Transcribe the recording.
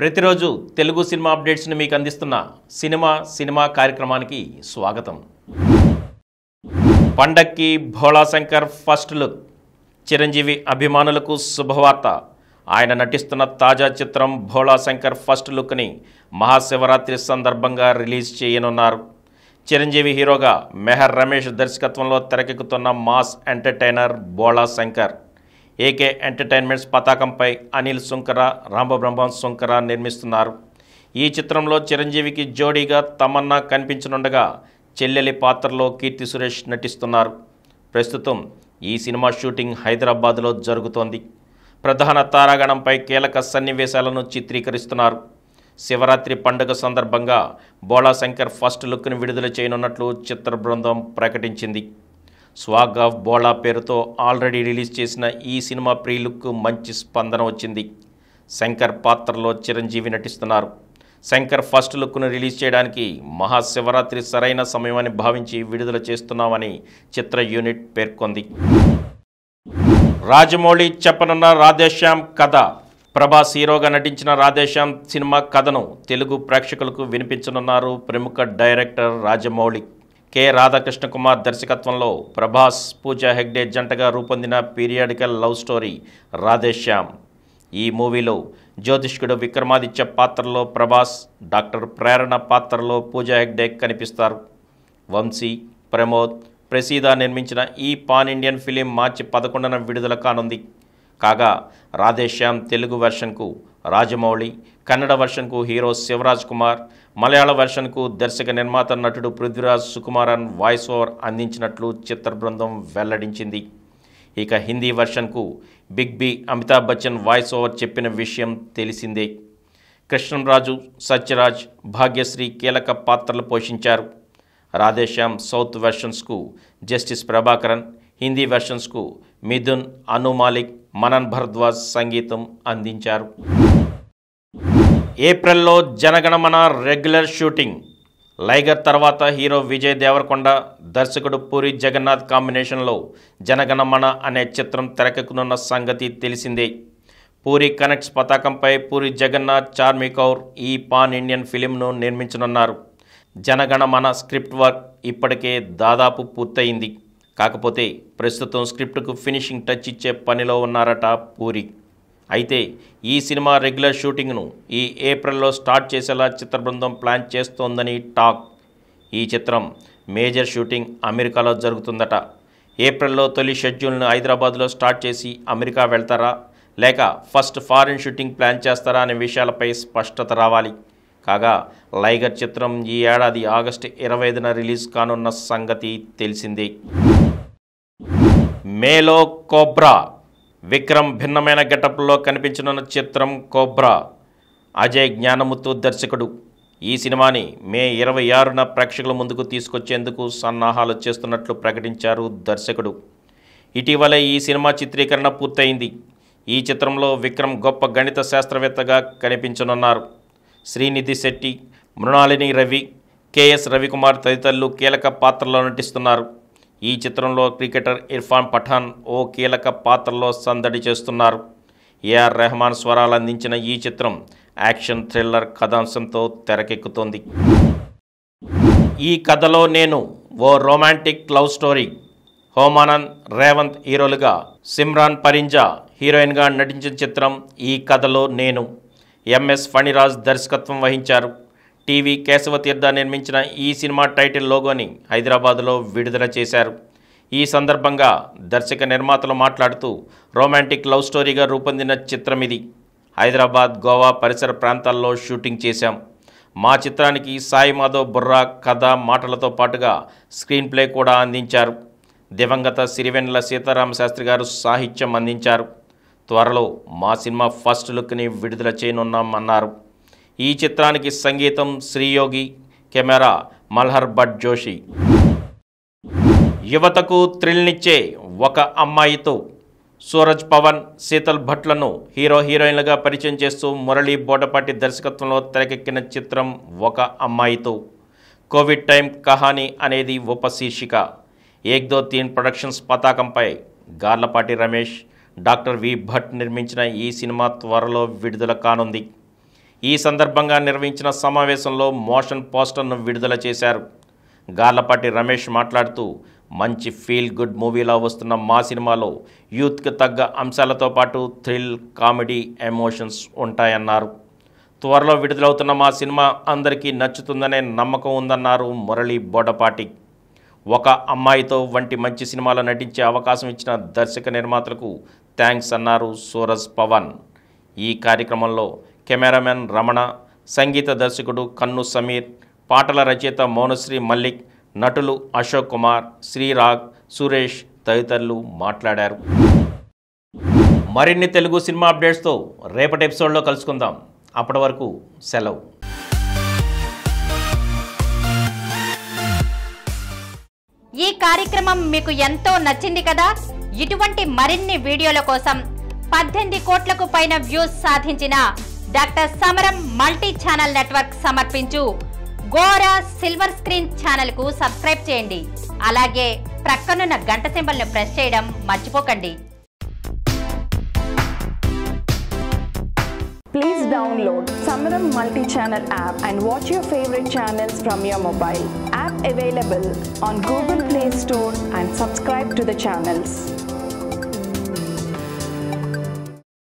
ప్రతిరోజు తెలుగు సినిమా అప్డేట్స్ని మీకు అందిస్తున్న సినిమా సినిమా కార్యక్రమానికి స్వాగతం పండక్కి భోళా శంకర్ ఫస్ట్ లుక్ చిరంజీవి అభిమానులకు శుభవార్త ఆయన నటిస్తున్న తాజా చిత్రం భోళా శంకర్ ఫస్ట్ లుక్ని మహాశివరాత్రి సందర్భంగా రిలీజ్ చేయనున్నారు చిరంజీవి హీరోగా మెహర్ రమేష్ దర్శకత్వంలో తెరకెక్కుతున్న mass entertainer Shankar AK Entertainments పతాకంపై అనిల్ సుంకర రామబ్రహ్మం సుంకర నిర్మిస్తున్నారు ఈ చిత్రంలో చిరంజీవికి జోడీగా తమన్నా కనిపించనుండగా చెల్లెలి పాత్రలో కీర్తి సురేష్ నటిస్తున్నారు ప్రస్తుతం ఈ సినిమా షూటింగ్ హైదరాబాద్లో జరుగుతోంది ప్రధాన తారాగణంపై కీలక సన్నివేశాలను చిత్రీకరిస్తున్నారు శివరాత్రి పండుగ సందర్భంగా బోళాశంకర్ ఫస్ట్ లుక్ను విడుదల చేయనున్నట్లు చిత్ర బృందం ప్రకటించింది స్వాగ్ ఆఫ్ బోళా పేరుతో ఆల్రెడీ రిలీజ్ చేసిన ఈ సినిమా ప్రీలుక్ మంచి స్పందన వచ్చింది శంకర్ పాత్రలో చిరంజీవి నటిస్తున్నారు శంకర్ ఫస్ట్ లుక్ను రిలీజ్ చేయడానికి మహాశివరాత్రి సరైన సమయమని భావించి విడుదల చేస్తున్నామని చిత్ర యూనిట్ పేర్కొంది రాజమౌళి చెప్పనున్న రాధేశ్యామ్ కథ ప్రభాస్ హీరోగా నటించిన రాధేశ్యామ్ సినిమా కథను తెలుగు ప్రేక్షకులకు వినిపించనున్నారు ప్రముఖ డైరెక్టర్ రాజమౌళి కె రాధాకృష్ణ కుమార్ దర్శకత్వంలో ప్రభాస్ పూజా హెగ్డే జంటగా రూపొందిన పీరియాడికల్ లవ్ స్టోరీ రాధేశ్యామ్ ఈ మూవీలో జ్యోతిష్కుడు విక్రమాదిత్య పాత్రలో ప్రభాస్ డాక్టర్ ప్రేరణ పాత్రలో పూజా హెగ్డే కనిపిస్తారు వంశీ ప్రమోద్ ప్రసీద నిర్మించిన ఈ పాన్ ఇండియన్ ఫిలిం మార్చి పదకొండున విడుదల కానుంది కాగా రాధేశ్యామ్ తెలుగు వెర్షన్కు రాజమౌళి కన్నడ వర్షన్కు హీరో శివరాజ్ కుమార్ మలయాళ వర్షన్కు దర్శక నిర్మాత నటుడు పృథ్వీరాజ్ సుకుమారన్ వాయిస్ ఓవర్ అందించినట్లు చిత్ర బృందం వెల్లడించింది ఇక హిందీ వర్షన్కు big B Amitabh Bachchan voice over చెప్పిన విషయం తెలిసిందే కృష్ణంరాజు సత్యరాజ్ భాగ్యశ్రీ కీలక పాత్రలు పోషించారు రాధేశ్యామ్ సౌత్ వెర్షన్స్కు జస్టిస్ ప్రభాకరన్ హిందీ వెర్షన్స్కు మిథున్ అను మాలిక్ మనన్ భరద్వాజ్ సంగీతం అందించారు ఏప్రిల్లో జనగణమన రెగ్యులర్ షూటింగ్ లైగర్ తర్వాత హీరో విజయ్ దేవరకొండ దర్శకుడు పూరి జగన్నాథ్ కాంబినేషన్లో జనగణమన అనే చిత్రం తెరకెక్కునున్న సంగతి తెలిసిందే పూరి కనెక్ట్స్ పతాకంపై పూరి జగన్నాథ్ చార్మి కౌర్ ఈ పాన్ ఇండియన్ ఫిలింను నిర్మించనున్నారు జనగణమన స్క్రిప్ట్ వర్క్ ఇప్పటికే దాదాపు పూర్తయింది కాకపోతే ప్రస్తుతం స్క్రిప్ట్కు ఫినిషింగ్ టచ్ ఇచ్చే పనిలో ఉన్నారట పూరి అయితే ఈ సినిమా రెగ్యులర్ షూటింగ్ను ఈ ఏప్రిల్లో స్టార్ట్ చేసేలా చిత్ర బృందం ప్లాన్ చేస్తోందని టాక్ ఈ చిత్రం మేజర్ షూటింగ్ అమెరికాలో జరుగుతుందట ఏప్రిల్లో తొలి షెడ్యూల్ను హైదరాబాద్లో స్టార్ట్ చేసి అమెరికా వెళ్తారా లేక ఫస్ట్ ఫారిన్ షూటింగ్ ప్లాన్ చేస్తారా అనే విషయాలపై స్పష్టత రావాలి కాగా లైగర్ చిత్రం ఈ ఏడాది ఆగస్టు ఇరవై ఐదున రిలీజ్ కానున్న సంగతి తెలిసింది మేలో కోబ్రా విక్రమ్ భిన్నమైన గెటప్లో కనిపించనున్న చిత్రం కోబ్రా అజయ్ జ్ఞానముత్తు దర్శకుడు ఈ సినిమాని మే ఇరవై ఆరున ప్రేక్షకుల ముందుకు తీసుకొచ్చేందుకు సన్నాహాలు చేస్తున్నట్లు ప్రకటించారు దర్శకుడు ఇటీవలే ఈ సినిమా చిత్రీకరణ పూర్తయింది ఈ చిత్రంలో విక్రమ్ గొప్ప గణిత శాస్త్రవేత్తగా కనిపించనున్నారు శ్రీనిధి శెట్టి మృణాలిని రవి కేఎస్ రవికుమార్ తదితరులు కీలక పాత్రలో నటిస్తున్నారు ఈ చిత్రంలో క్రికెటర్ ఇర్ఫాన్ పఠాన్ ఓ కీలక పాత్రలో సందడి చేస్తున్నారు ఏఆర్ రెహమాన్ స్వరాలు అందించిన ఈ చిత్రం యాక్షన్ థ్రిల్లర్ కథాంశంతో తెరకెక్కుతోంది ఈ కథలో నేను ఓ రొమాంటిక్ లవ్ స్టోరీ హోమానంద్ రేవంత్ హీరోలుగా సిమ్రాన్ పరింజా హీరోయిన్గా నటించిన చిత్రం ఈ కథలో నేను ఎంఎస్ ఫణిరాజ్ దర్శకత్వం వహించారు టీవీ కేశవ తీర్థ నిర్మించిన ఈ సినిమా టైటిల్ లోగోని హైదరాబాద్లో విడుదల చేశారు ఈ సందర్భంగా దర్శక నిర్మాతలు మాట్లాడుతూ రొమాంటిక్ లవ్ స్టోరీగా రూపొందిన చిత్రం ఇది హైదరాబాద్ గోవా పరిసర ప్రాంతాల్లో షూటింగ్ చేశాం మా చిత్రానికి సాయి మాధవ్ బుర్రా కథ మాటలతో పాటుగా స్క్రీన్ ప్లే కూడా అందించారు దివంగత సిరివెన్ల సీతారామ శాస్త్రి గారు సాహిత్యం అందించారు త్వరలో మా సినిమా ఫస్ట్ లుక్ని విడుదల చేయనున్నామన్నారు ఈ చిత్రానికి సంగీతం శ్రీయోగి కెమెరా మల్హర్ భట్ జోషి యువతకు థ్రిల్నిచ్చే ఒక అమ్మాయితో సూరజ్ పవన్ శీతల్ భట్లను హీరో హీరోయిన్లుగా పరిచయం చేస్తూ మురళీ బోడపాటి దర్శకత్వంలో తెరకెక్కిన చిత్రం ఒక అమ్మాయితో కోవిడ్ టైం కహాని అనేది ఉపశీర్షిక ఏక్దో తీన్ ప్రొడక్షన్స్ పతాకంపై గార్లపాటి రమేష్ డాక్టర్ వి భట్ నిర్మించిన ఈ సినిమా త్వరలో విడుదల కానుంది ఈ సందర్భంగా నిర్వహించిన సమావేశంలో మోషన్ పోస్టర్ను విడుదల చేశారు గాలపాటి రమేష్ మాట్లాడుతూ మంచి ఫీల్ గుడ్ మూవీలా వస్తున్న మా సినిమాలో యూత్కి తగ్గ అంశాలతో పాటు థ్రిల్ కామెడీ ఎమోషన్స్ ఉంటాయన్నారు త్వరలో విడుదలవుతున్న మా సినిమా అందరికీ నచ్చుతుందనే నమ్మకం ఉందన్నారు మురళి బోడపాటి ఒక అమ్మాయితో వంటి మంచి సినిమాలో నటించే అవకాశం ఇచ్చిన దర్శక నిర్మాతలకు థ్యాంక్స్ అన్నారు సూరజ్ పవన్ ఈ కార్యక్రమంలో కెమెరామెన్ రమణ సంగీత దర్శకుడు కన్ను సమీర్ పాటల రచయిత మౌనశ్రీ మల్లిక్ నటులు అశోక్ కుమార్ శ్రీరాగ్ సురేష్ తదితరులు మాట్లాడారు మరిన్ని తెలుగు సినిమా అప్డేట్స్తో రేపటి ఎపిసోడ్లో కలుసుకుందాం అప్పటి వరకు సెలవు ఈ కార్యక్రమం మీకు ఎంతో నచ్చింది కదా ఇటువంటి మరిన్ని వీడియోల కోసం పద్దెనిమిది కోట్లకు పైన వ్యూస్ సాధించిన డాక్టర్ సమరం మల్టీ ఛానల్ నెట్వర్క్ సమర్పించు గోరా సిల్వర్ స్క్రీన్ ఛానల్ కు సబ్స్క్రైబ్ చేయండి అలాగే ప్రక్కనున్న గంట సింబల్ ను ప్రెస్ చేయడం మర్చిపోకండి ప్లీజ్ డౌన్లోడ్ సమరం multi channel app and watch your favourite channels from your mobile app available on Google Play Store and subscribe to the channels